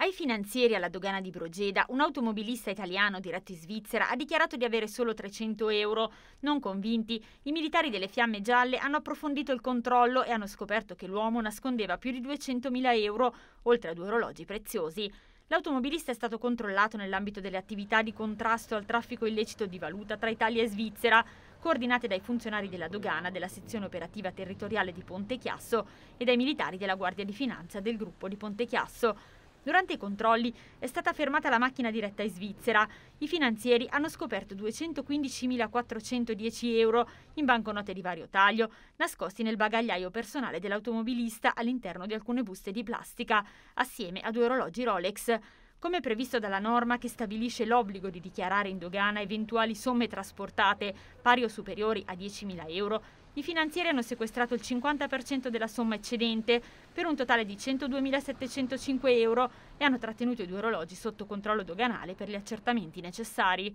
Ai finanzieri alla dogana di Brogeda, un automobilista italiano diretto in Svizzera ha dichiarato di avere solo 300 euro. Non convinti, i militari delle Fiamme Gialle hanno approfondito il controllo e hanno scoperto che l'uomo nascondeva più di 200.000 euro, oltre a due orologi preziosi. L'automobilista è stato controllato nell'ambito delle attività di contrasto al traffico illecito di valuta tra Italia e Svizzera, coordinate dai funzionari della dogana della sezione operativa territoriale di Ponte Chiasso e dai militari della Guardia di Finanza del gruppo di Ponte Chiasso. Durante i controlli è stata fermata la macchina diretta in Svizzera. I finanzieri hanno scoperto 215.410 euro in banconote di vario taglio, nascosti nel bagagliaio personale dell'automobilista all'interno di alcune buste di plastica, assieme a due orologi Rolex. Come previsto dalla norma che stabilisce l'obbligo di dichiarare in dogana eventuali somme trasportate pari o superiori a 10.000 euro, i finanzieri hanno sequestrato il 50% della somma eccedente per un totale di 102.705 euro e hanno trattenuto i due orologi sotto controllo doganale per gli accertamenti necessari.